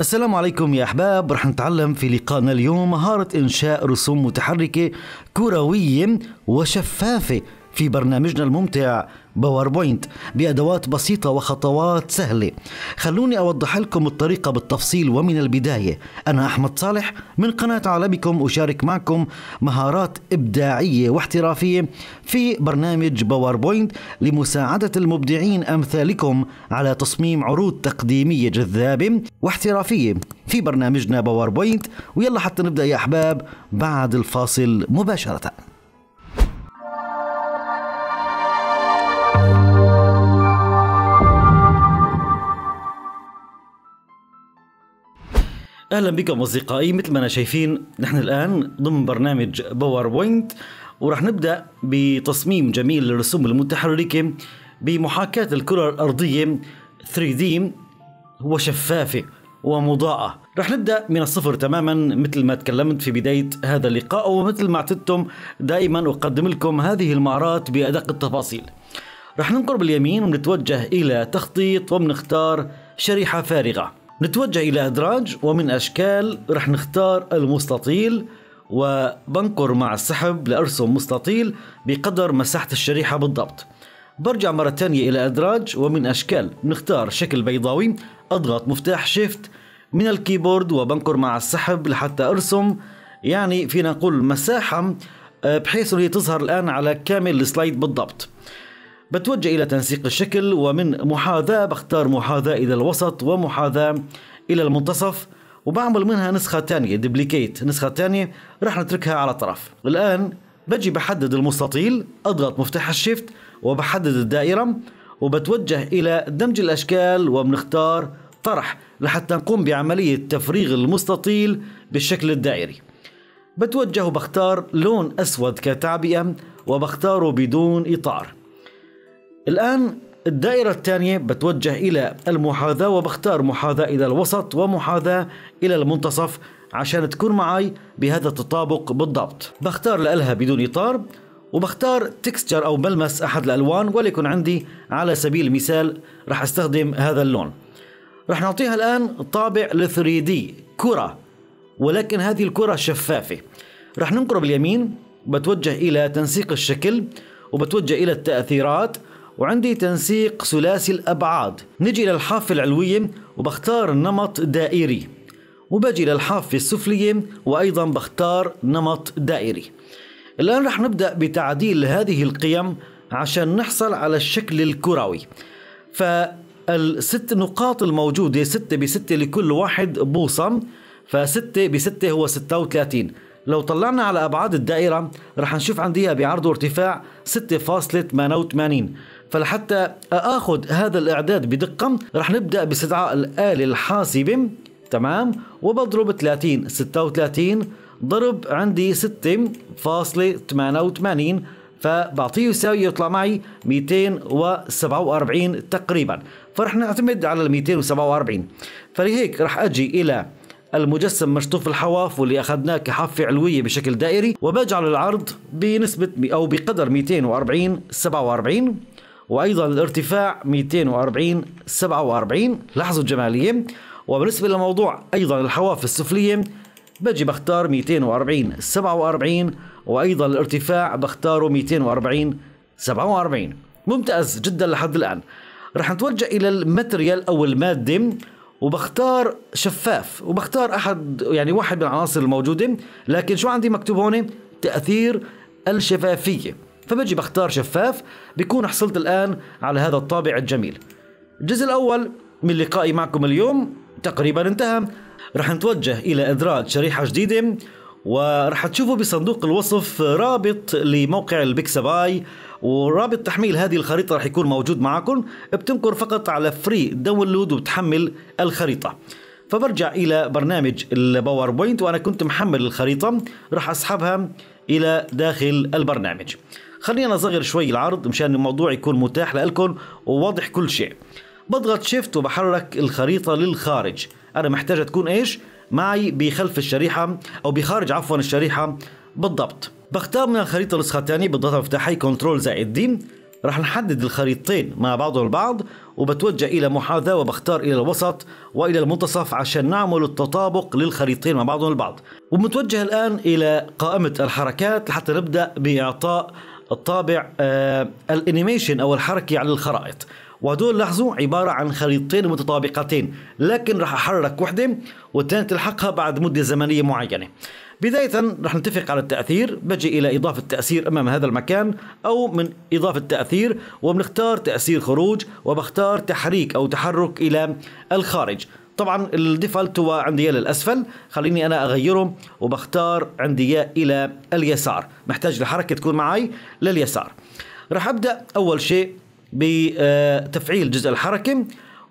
السلام عليكم يا أحباب رح نتعلم في لقائنا اليوم مهارة إنشاء رسوم متحركة كروية وشفافة في برنامجنا الممتع باوربوينت بأدوات بسيطة وخطوات سهلة خلوني أوضح لكم الطريقة بالتفصيل ومن البداية أنا أحمد صالح من قناة عالمكم أشارك معكم مهارات إبداعية واحترافية في برنامج باوربوينت لمساعدة المبدعين أمثالكم على تصميم عروض تقديمية جذابة واحترافية في برنامجنا باوربوينت ويلا حتى نبدأ يا أحباب بعد الفاصل مباشرة اهلا بكم اصدقائي مثل ما انا شايفين نحن الان ضمن برنامج باوربوينت وراح نبدا بتصميم جميل للرسوم المتحركه بمحاكاه الكره الارضيه 3 دي هو شفافه ومضاءة رح نبدأ من الصفر تماما مثل ما تكلمت في بداية هذا اللقاء ومثل ما اعتدتم دائما أقدم لكم هذه المهارات بأدق التفاصيل رح ننقر باليمين ونتوجه إلى تخطيط وبنختار شريحة فارغة نتوجه إلى أدراج ومن أشكال رح نختار المستطيل وبنقر مع السحب لأرسم مستطيل بقدر مساحة الشريحة بالضبط برجع مرة تانية إلى أدراج ومن أشكال نختار شكل بيضاوي أضغط مفتاح شيفت من الكيبورد وبنقر مع السحب لحتى أرسم يعني فينا نقول مساحة آه، بحيث هي تظهر الآن على كامل السلايد بالضبط بتوجه إلى تنسيق الشكل ومن محاذاة بختار محاذاة إلى الوسط ومحاذاة إلى المنتصف وبعمل منها نسخة ثانيه ديبليكيت نسخة ثانيه راح نتركها على طرف الآن بجي بحدد المستطيل أضغط مفتاح الشيفت وبحدد الدائرة وبتوجه إلى دمج الأشكال وبنختار طرح لحتى نقوم بعملية تفريغ المستطيل بالشكل الدائري بتوجه وبختار لون أسود كتعبئة وبختاره بدون إطار الآن الدائرة الثانية بتوجه إلى المحاذاة وبختار محاذاة إلى الوسط ومحاذاة إلى المنتصف عشان تكون معي بهذا التطابق بالضبط بختار لألها بدون إطار وبختار تكستشر أو ملمس أحد الألوان وليكن عندي على سبيل المثال رح أستخدم هذا اللون رح نعطيها الآن طابع ل 3 d كرة ولكن هذه الكرة شفافة رح ننقرب اليمين بتوجه إلى تنسيق الشكل وبتوجه إلى التأثيرات وعندي تنسيق ثلاثي الأبعاد نجي للحافة العلوية وبختار نمط دائري وبجي للحافة السفلية وأيضا بختار نمط دائري الآن رح نبدأ بتعديل هذه القيم عشان نحصل على الشكل الكروي فالست نقاط الموجودة ستة بستة لكل واحد بوصة فستة بستة هو ستة وثلاثين لو طلعنا على أبعاد الدائرة رح نشوف عنديها بعرض وارتفاع 6.88 فلحتى اخذ هذا الاعداد بدقه رح نبدا باستدعاء الاله الحاسبه تمام وبضرب 30 36 ضرب عندي 6.88 فبعطيه يساوي يطلع معي 247 تقريبا فرح نعتمد على ال 247 فلهيك رح اجي الى المجسم مشطوف الحواف واللي اخذناه كحافه علويه بشكل دائري وبجعل العرض بنسبه او بقدر 240 47 وايضا الارتفاع 240 47 لاحظوا الجماليه وبالنسبه لموضوع ايضا الحواف السفليه بجي بختار 240 47 وايضا الارتفاع بختاره 240 47 ممتاز جدا لحد الان رح نتوجه الى الماتريال او الماده وبختار شفاف وبختار احد يعني واحد من العناصر الموجوده لكن شو عندي مكتوب هون تاثير الشفافيه فبجي بختار شفاف بكون حصلت الآن على هذا الطابع الجميل الجزء الأول من لقائي معكم اليوم تقريبا انتهى رح نتوجه إلى إدراج شريحة جديدة ورح تشوفوا بصندوق الوصف رابط لموقع البيكسباي ورابط تحميل هذه الخريطة رح يكون موجود معكم بتنكر فقط على فري داونلود وبتحمل الخريطة فبرجع إلى برنامج الباوربوينت وأنا كنت محمل الخريطة رح أسحبها إلى داخل البرنامج خلينا صغر شوي العرض مشان الموضوع يكون متاح لكم وواضح كل شيء بضغط شيفت وبحرك الخريطة للخارج أنا محتاجة تكون إيش معي بخلف الشريحة أو بخارج عفوا الشريحة بالضبط بختار من الخريطة نسخة تانية بالضغط على مفتاحي كنترول زائد دي رح نحدد الخريطتين مع بعضهم البعض وبتوجه إلى محاذاة وبختار إلى الوسط وإلى المنتصف عشان نعمل التطابق للخريطتين مع بعضهم البعض وبنتوجه الآن إلى قائمة الحركات لحتى نبدأ بإعطاء الطابع آه، الانيميشن او الحركي يعني على الخرائط وهدول لاحظوا عبارة عن خريطتين متطابقتين لكن راح أحرك وحدة والثانية تلحقها بعد مدة زمنية معينة بداية راح نتفق على التأثير بجي إلى إضافة تأثير أمام هذا المكان أو من إضافة تأثير وبنختار تأثير خروج وبختار تحريك أو تحرك إلى الخارج طبعا الديفولت هو عندي اياه للاسفل خليني انا اغيره وبختار عندي اياه الى اليسار محتاج لحركه تكون معي لليسار راح ابدا اول شيء بتفعيل جزء الحركه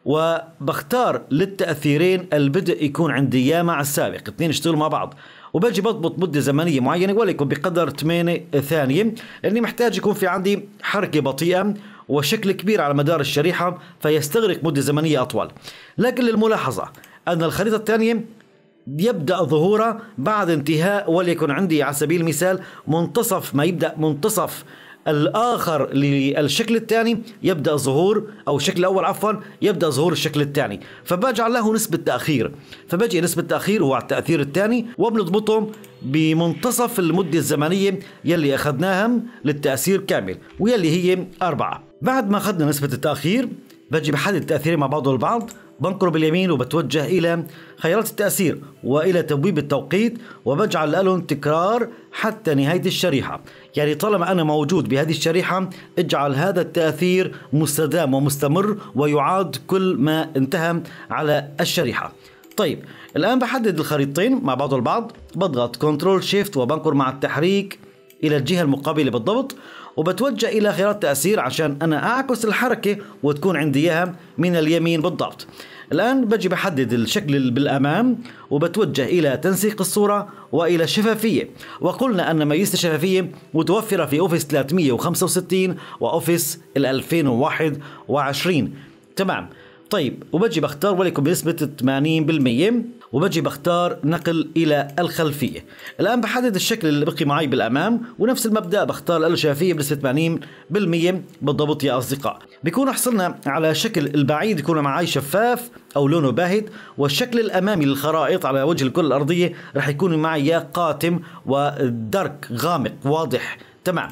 وبختار للتاثيرين البدء يكون عندي اياه مع السابق الاثنين يشتغلوا مع بعض وبجي بضبط مده زمنيه معينه ولا يكون بقدر 8 ثانيه لاني محتاج يكون في عندي حركه بطيئه وشكل كبير على مدار الشريحة فيستغرق مدة زمنية أطول لكن للملاحظة أن الخريطة الثانية يبدا ظهوره بعد انتهاء وليكن عندي على سبيل المثال منتصف ما يبدا منتصف الاخر للشكل الثاني يبدا ظهور او الشكل الاول عفوا يبدا ظهور الشكل الثاني فبجعل له نسبه تاخير فبجي نسبه تاخير هو على التاثير الثاني وبنضبطهم بمنتصف المده الزمنيه يلي اخذناها للتاثير كامل ويلي هي أربعة بعد ما أخذنا نسبة التأخير بجي بحدد التأثيرين مع بعضهم البعض بنقره باليمين وبتوجه إلى خيارات التأثير وإلى تبويب التوقيت وبجعل لهم تكرار حتى نهاية الشريحة يعني طالما أنا موجود بهذه الشريحة اجعل هذا التأثير مستدام ومستمر ويعاد كل ما انتهى على الشريحة طيب الآن بحدد الخريطتين مع بعضهم البعض بضغط كنترول شيفت وبنقر مع التحريك إلى الجهة المقابلة بالضبط وبتوجه إلى خيارات تأثير عشان أنا أعكس الحركة وتكون عندي إياها من اليمين بالضبط الآن بجي بحدد الشكل بالأمام وبتوجه إلى تنسيق الصورة وإلى الشفافية وقلنا أن ميزة الشفافية متوفرة في أوفيس 365 وأوفيس 2021 تمام طيب وبجي بختار ولكم بنسبة 80% وبجي بختار نقل إلى الخلفية الآن بحدد الشكل اللي بقي معي بالأمام ونفس المبدأ بختار الشافية بنسبة 80% بالضبط يا أصدقاء بيكون حصلنا على شكل البعيد يكون معي شفاف أو لونه باهت والشكل الأمامي للخرائط على وجه الكرة الأرضية رح يكون معي يا قاتم ودرك غامق واضح تمام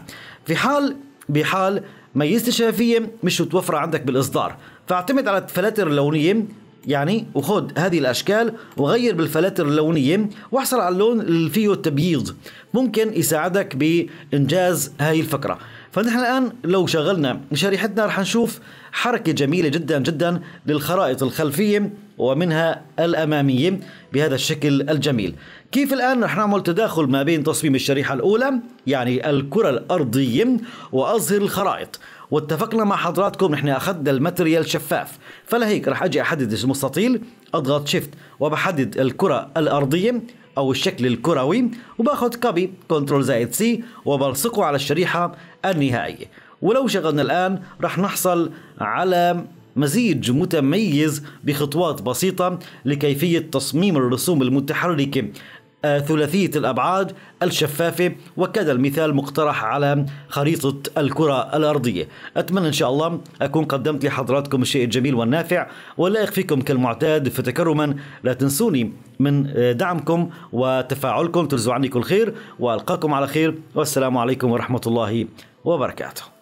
في حال بحال ميزة الشفافية مش متوفرة عندك بالإصدار فاعتمد على الفلاتر اللونية يعني وخد هذه الاشكال وغير بالفلاتر اللونيه واحصل على اللون اللي فيه تبييض ممكن يساعدك بانجاز هاي الفكره فنحن الان لو شغلنا شريحتنا رح نشوف حركه جميله جدا جدا للخرائط الخلفيه ومنها الاماميه بهذا الشكل الجميل كيف الآن رح نعمل تداخل ما بين تصميم الشريحة الأولى يعني الكرة الأرضية وأظهر الخرائط واتفقنا مع حضراتكم نحن اخذنا الماتريال شفاف فلهيك رح اجي احدد المستطيل اضغط شيفت وبحدد الكره الارضيه او الشكل الكروي وباخذ كوبي كنترول زائد سي وبلصقه على الشريحه النهائيه ولو شغلنا الان رح نحصل على مزيج متميز بخطوات بسيطة لكيفية تصميم الرسوم المتحركة آه، ثلاثية الأبعاد الشفافة وكذا المثال مقترح على خريطة الكرة الأرضية أتمنى إن شاء الله أكون قدمت لحضراتكم الشيء الجميل والنافع واللائق فيكم كالمعتاد فتكرما لا تنسوني من آه، دعمكم وتفاعلكم ترزوا عني كل خير وألقاكم على خير والسلام عليكم ورحمة الله وبركاته